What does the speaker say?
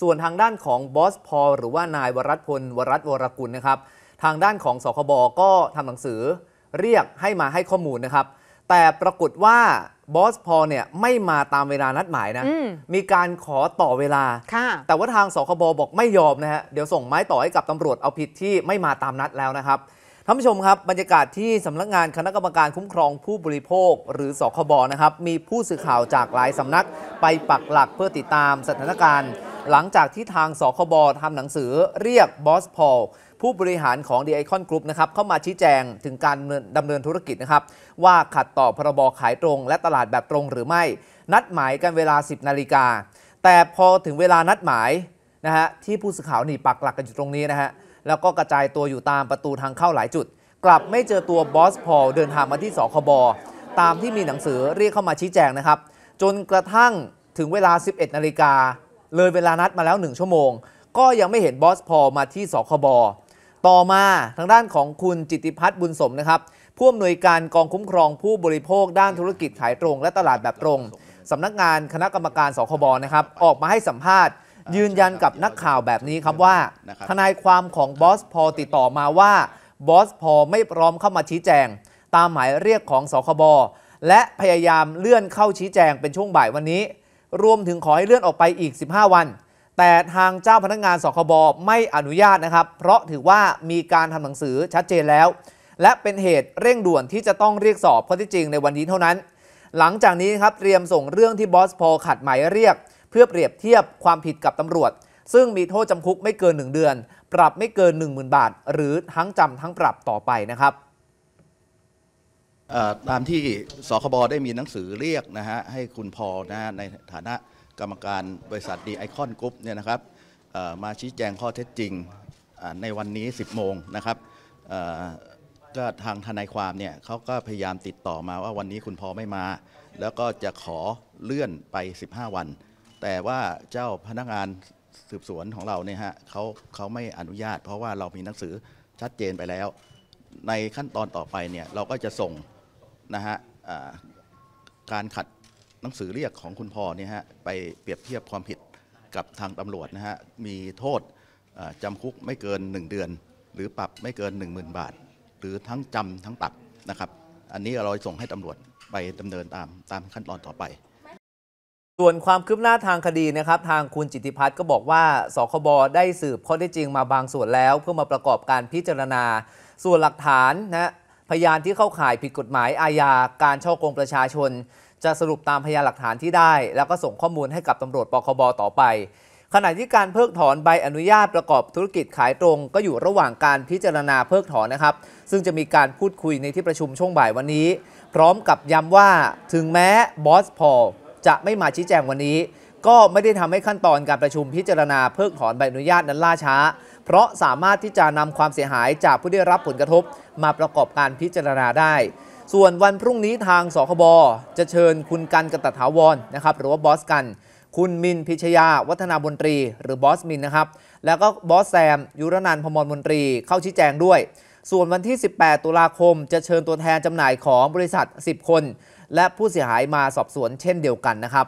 ส่วนทางด้านของบอสพอ หรือว่านายวรัตพล วรัตวรกุลนะครับ ทางด้านของสคบก็ทำหนังสือเรียกให้มาให้ข้อมูลนะครับ แต่ปรากฏว่าบอสพอเนี่ยไม่มาตามเวลานัดหมายนะมมีการขอต่อเวลา แต่ว่าทางสคบบอกไม่ยอมนะฮะเดี๋ยวส่งไม้ต่อให้กับตำรวจเอาผิดที่ไม่มาตามนัดแล้วนะครับท่านผู้ชมครับบรรยากาศที่สำนักงานคณะกรรมการคุ้มครองผู้บริโภคหรือสคบนะครับมีผู้สื่อข่าวจากหลายสำนักไปปักหลักเพื่อติดตามสถานการณ์หลังจากที่ทางสคบทำหนังสือเรียกบอสพอลผู้บริหารของ The Icon Group นะครับเข้ามาชี้แจงถึงการดำเนินธุรกิจนะครับ ว่าขัดต่อพรบขายตรง และตลาดแบบตรงหรือไม่นัดหมายกันเวลา 10 นาฬิกา แต่พอถึงเวลานัดหมายนะฮะที่ผู้สื่อข่าวนี่ปักหลักกันอยู่ตรงนี้นะฮะแล้วก็กระจายตัวอยู่ตามประตูทางเข้าหลายจุด กลับไม่เจอตัวบอสพอลเดินทางมาที่สคบตามที่มีหนังสือเรียกเข้ามาชี้แจงนะครับ จนกระทั่งถึงเวลา 11นาฬิกาเลยเวลานัดมาแล้ว 1 ชั่วโมง ก็ยังไม่เห็นบอสพอมาที่สคบต่อมาทางด้านของคุณจิติพัฒน์บุญสมนะครับผู้อำนวยการกองคุ้มครองผู้บริโภคด้านธุรกิจขายตรงและตลาดแบบตรงสำนักงานคณะกรรมการสคบนะครับ ออกมาให้สัมภาษณ์ ยืนยันกับนักข่าวแบบนี้ครับว่าทนายความของบอสพอติดต่อมาว่าบอสพอไม่พร้อมเข้ามาชี้แจง ตามหมายเรียกของสคบและพยายามเลื่อนเข้าชี้แจงเป็นช่วงบ่ายวันนี้รวมถึงขอให้เลื่อนออกไปอีก 15 วัน แต่ทางเจ้าพนักงานสคบ ไม่อนุญาตนะครับ เพราะถือว่ามีการทำหนังสือชัดเจนแล้ว และเป็นเหตุเร่งด่วนที่จะต้องเรียกสอบข้อที่จริงในวันนี้เท่านั้น หลังจากนี้ครับเตรียมส่งเรื่องที่บอสพอขัดหมายเรียก เพื่อเปรียบเทียบความผิดกับตำรวจ ซึ่งมีโทษจำคุกไม่เกิน 1 เดือน ปรับไม่เกิน 10,000 บาท หรือทั้งจำทั้งปรับต่อไปนะครับตามที่สคบได้มีหนังสือเรียกนะฮะให้คุณพอนะฮะในฐานะกรรมการบริษัทดีไอคอนกรุ๊ปเนี่ยนะครับมาชี้แจงข้อเท็จจริงในวันนี้ 10 โมงนะครับก็ทางทนายความเนี่ยเขาก็พยายามติดต่อมาว่าวันนี้คุณพอไม่มา แล้วก็จะขอเลื่อนไป 15 วัน แต่ว่าเจ้าพนักงานสืบสวนของเราเนี่ยฮะเขาเขาไม่อนุญาต เพราะว่าเรามีหนังสือชัดเจนไปแล้ว ในขั้นตอนต่อไปเนี่ยเราก็จะส่งนะฮะการขัดหนังสือเรียกของคุณพอเนี่ยฮะไปเปรียบเทียบความผิดกับทางตำรวจนะฮะมีโทษจำคุกไม่เกิน 1 เดือน หรือปรับไม่เกิน 10,000 บาท หรือทั้งจำทั้งปรับนะครับ อันนี้เราส่งให้ตำรวจไปดำเนินตามตามขั้นตอนต่อไป ส่วนความคืบหน้าทางคดีนะครับทางคุณจิติพัฒน์ก็บอกว่าสคบได้สืบข้อท็จจริงมาบางส่วนแล้ว เพื่อมาประกอบการพิจารณาส่วนหลักฐานนะพยานที่เข้าข่ายผิดกฎหมายอาญาการช่อกงประชาชนจะสรุปตามพยานหลักฐานที่ได้ แล้วก็ส่งข้อมูลให้กับตำรวจปคบต่อไป ขณะที่การเพิกถอนใบอนุญาตประกอบธุรกิจขายตรง ก็อยู่ระหว่างการพิจารณาเพิกถอนนะครับ ซึ่งจะมีการพูดคุยในที่ประชุมช่วงบ่ายวันนี้ พร้อมกับย้ำว่า ถึงแม้บอสพอจะไม่มาชี้แจงวันนี้ก็ไม่ได้ทำให้ขั้นตอนการประชุมพิจารณาเพิกถอนใบอนุญาตนั้นล่าช้า เพราะสามารถที่จะนำความเสียหายจากผู้ได้รับผลกระทบมาประกอบการพิจารณาได้ ส่วนวันพรุ่งนี้ทางสคบจะเชิญคุณกันกตถาวรนะครับ หรือว่าบอสกัน คุณมินพิชยาวัฒนาบนตรี หรือบอสมินนะครับ แล้วก็บอสแซมยุรนันพมรมนตรีเข้าชี้แจงด้วย ส่วนวันที่ 18 ตุลาคมจะเชิญตัวแทนจำหน่ายของบริษัท 10 คน และผู้เสียหายมาสอบสวนเช่นเดียวกันนะครับ